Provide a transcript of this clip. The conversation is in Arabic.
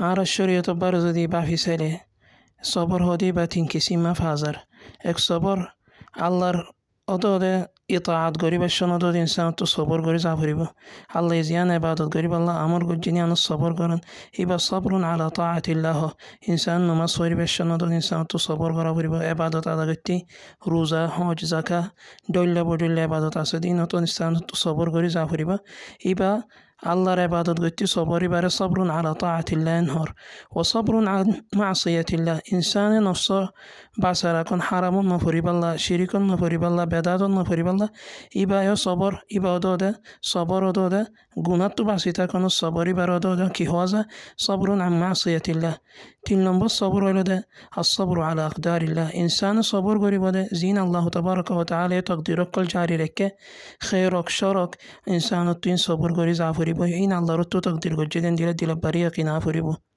عار الشرية برز دي بافي سلي صبر هدي بتنكسي ما فازر اك صبر علر أدود إطاعت قريب الشنا دود إنسان تو صبر قريب زعفريبه الله يزيان عبادة قريب الله أمر قد جني الصبر قرن إبا صبر على طاعة الله إنسان نما صوري بالشنا دود إنسان تو صبر قريبه عبادة على قتي روزا حج زكاة دولة بدولة عبادة عسدين تو إنسان تو صبر قريب زعفريبه إبا আল্লাহর আবাদত করতে সপরিবারে সবরুন আলা তাআতিল্লাহ নহর ও সবরুন আন মাসিয়াতিল্লাহ ইনসানে নফস বাসার এখন হারামন নফরিবাল্লা শিরিকন নফরিবাল্লা বেদাতন নফরিবাল্লা ইবায় সবর ইবাদ দে সবর দে গুণাত তো বাসিতা কোন সবরিবার দে কি হওয়া যায় সবরুন আন মাসিয়াতিল্লাহ তিন নম্বর সবর হলো দে আসবর আলা আকদারিল্লাহ ইনসান সবর করিব দে জিন আল্লাহ তবারক ওয়া তাআলা তকদিরক কল জারি রেখে খেরক শরক ইনসানত তিন সবর করি জাফর فوريبو يعين على روتو تقدير جدا دي لدي لباريا كينا فوريبو